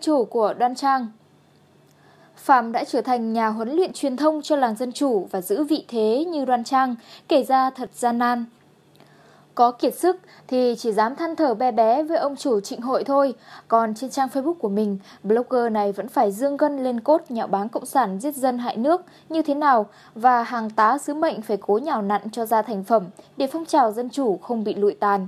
chủ của Đoan Trang. Phạm đã trở thành nhà huấn luyện truyền thông cho làng dân chủ và giữ vị thế như Đoan Trang, kể ra thật gian nan. Có kiệt sức thì chỉ dám than thở bé bé với ông chủ trịnh hội thôi, còn trên trang Facebook của mình, blogger này vẫn phải dương gân lên cốt nhạo báng cộng sản giết dân hại nước như thế nào và hàng tá sứ mệnh phải cố nhào nặn cho ra thành phẩm để phong trào dân chủ không bị lụi tàn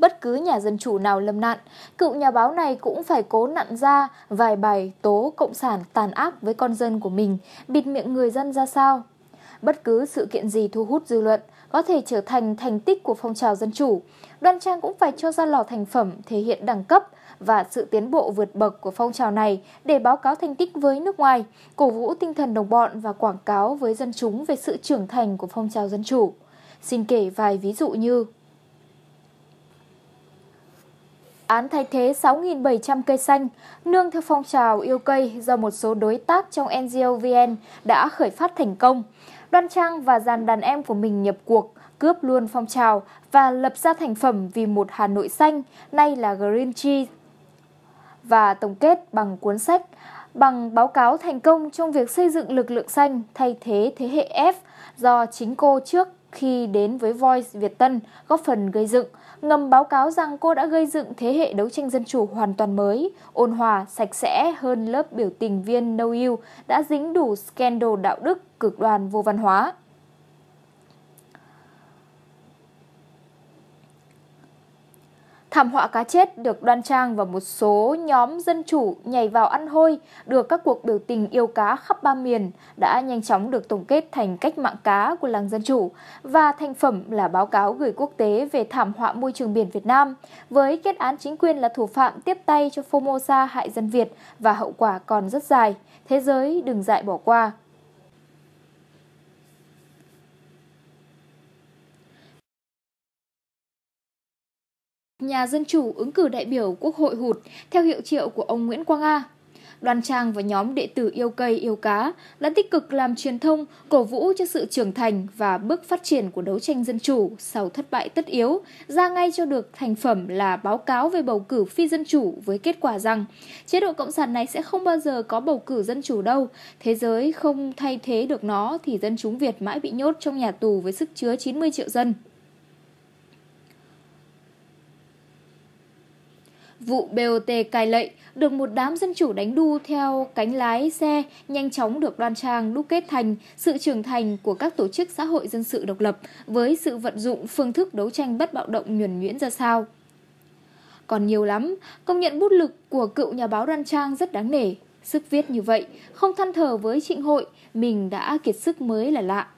bất cứ nhà dân chủ nào lâm nạn. Cựu nhà báo này cũng phải cố nặn ra vài bài tố Cộng sản tàn ác với con dân của mình, bịt miệng người dân ra sao. Bất cứ sự kiện gì thu hút dư luận có thể trở thành thành tích của phong trào dân chủ. đoàn Trang cũng phải cho ra lò thành phẩm thể hiện đẳng cấp và sự tiến bộ vượt bậc của phong trào này để báo cáo thành tích với nước ngoài, cổ vũ tinh thần đồng bọn và quảng cáo với dân chúng về sự trưởng thành của phong trào dân chủ. Xin kể vài ví dụ như án thay thế 6.700 cây xanh, nương theo phong trào yêu cây do một số đối tác trong NGOVN đã khởi phát thành công. Đoan Trang và dàn đàn em của mình nhập cuộc, cướp luôn phong trào và lập ra thành phẩm vì một Hà Nội xanh, nay là Green Tree. Và tổng kết bằng cuốn sách, bằng báo cáo thành công trong việc xây dựng lực lượng xanh thay thế thế hệ F do chính cô trước khi đến với Voice Việt Tân góp phần gây dựng ngầm báo cáo rằng cô đã gây dựng thế hệ đấu tranh dân chủ hoàn toàn mới, ôn hòa, sạch sẽ hơn lớp biểu tình viên No You đã dính đủ scandal đạo đức, cực đoan vô văn hóa. Thảm họa cá chết được đoan trang và một số nhóm dân chủ nhảy vào ăn hôi được các cuộc biểu tình yêu cá khắp ba miền đã nhanh chóng được tổng kết thành cách mạng cá của làng dân chủ và thành phẩm là báo cáo gửi quốc tế về thảm họa môi trường biển Việt Nam với kết án chính quyền là thủ phạm tiếp tay cho Formosa hại dân Việt và hậu quả còn rất dài. Thế giới đừng dại bỏ qua. Nhà Dân Chủ ứng cử đại biểu Quốc hội hụt theo hiệu triệu của ông Nguyễn Quang A. Đoàn Trang và nhóm đệ tử yêu cây yêu cá đã tích cực làm truyền thông, cổ vũ cho sự trưởng thành và bước phát triển của đấu tranh dân chủ sau thất bại tất yếu, ra ngay cho được thành phẩm là báo cáo về bầu cử phi dân chủ với kết quả rằng chế độ cộng sản này sẽ không bao giờ có bầu cử dân chủ đâu, thế giới không thay thế được nó thì dân chúng Việt mãi bị nhốt trong nhà tù với sức chứa 90 triệu dân. Vụ BOT cai lệ được một đám dân chủ đánh đu theo cánh lái xe nhanh chóng được đoan trang đúc kết thành sự trưởng thành của các tổ chức xã hội dân sự độc lập với sự vận dụng phương thức đấu tranh bất bạo động nhuần nhuyễn ra sao. Còn nhiều lắm, công nhận bút lực của cựu nhà báo đoan trang rất đáng nể. Sức viết như vậy, không than thờ với trịnh hội, mình đã kiệt sức mới là lạ.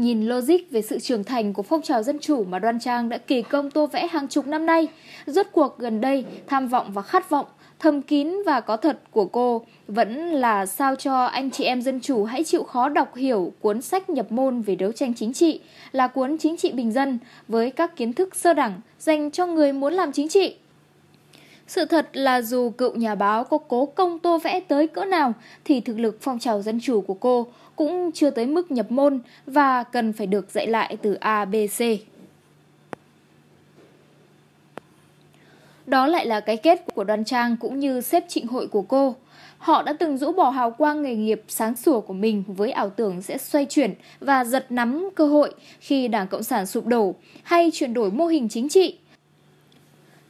Nhìn logic về sự trưởng thành của phong trào dân chủ mà Đoan Trang đã kỳ công tô vẽ hàng chục năm nay, rốt cuộc gần đây tham vọng và khát vọng, thầm kín và có thật của cô vẫn là sao cho anh chị em dân chủ hãy chịu khó đọc hiểu cuốn sách nhập môn về đấu tranh chính trị là cuốn chính trị bình dân với các kiến thức sơ đẳng dành cho người muốn làm chính trị. Sự thật là dù cựu nhà báo có cố công tô vẽ tới cỡ nào thì thực lực phong trào dân chủ của cô cũng chưa tới mức nhập môn và cần phải được dạy lại từ A, B, C. Đó lại là cái kết của đoàn trang cũng như xếp trịnh hội của cô. Họ đã từng rũ bỏ hào quang nghề nghiệp sáng sủa của mình với ảo tưởng sẽ xoay chuyển và giật nắm cơ hội khi Đảng Cộng sản sụp đổ hay chuyển đổi mô hình chính trị.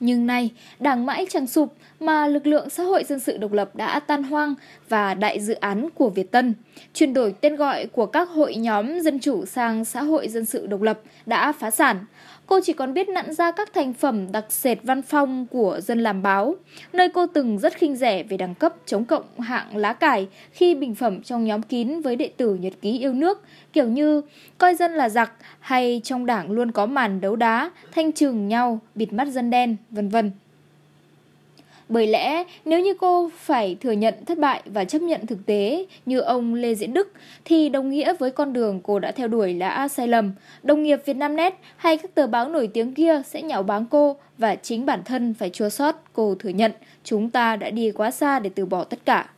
Nhưng nay, đảng mãi chẳng sụp mà lực lượng xã hội dân sự độc lập đã tan hoang và đại dự án của Việt Tân, chuyển đổi tên gọi của các hội nhóm dân chủ sang xã hội dân sự độc lập đã phá sản cô chỉ còn biết nặn ra các thành phẩm đặc sệt văn phong của dân làm báo, nơi cô từng rất khinh rẻ về đẳng cấp chống cộng hạng lá cải khi bình phẩm trong nhóm kín với đệ tử nhật ký yêu nước, kiểu như coi dân là giặc hay trong đảng luôn có màn đấu đá, thanh trừng nhau, bịt mắt dân đen, vân vân. Bởi lẽ nếu như cô phải thừa nhận thất bại và chấp nhận thực tế như ông Lê Diễn Đức thì đồng nghĩa với con đường cô đã theo đuổi là sai lầm. Đồng nghiệp Vietnamnet hay các tờ báo nổi tiếng kia sẽ nhạo báng cô và chính bản thân phải chua xót cô thừa nhận chúng ta đã đi quá xa để từ bỏ tất cả.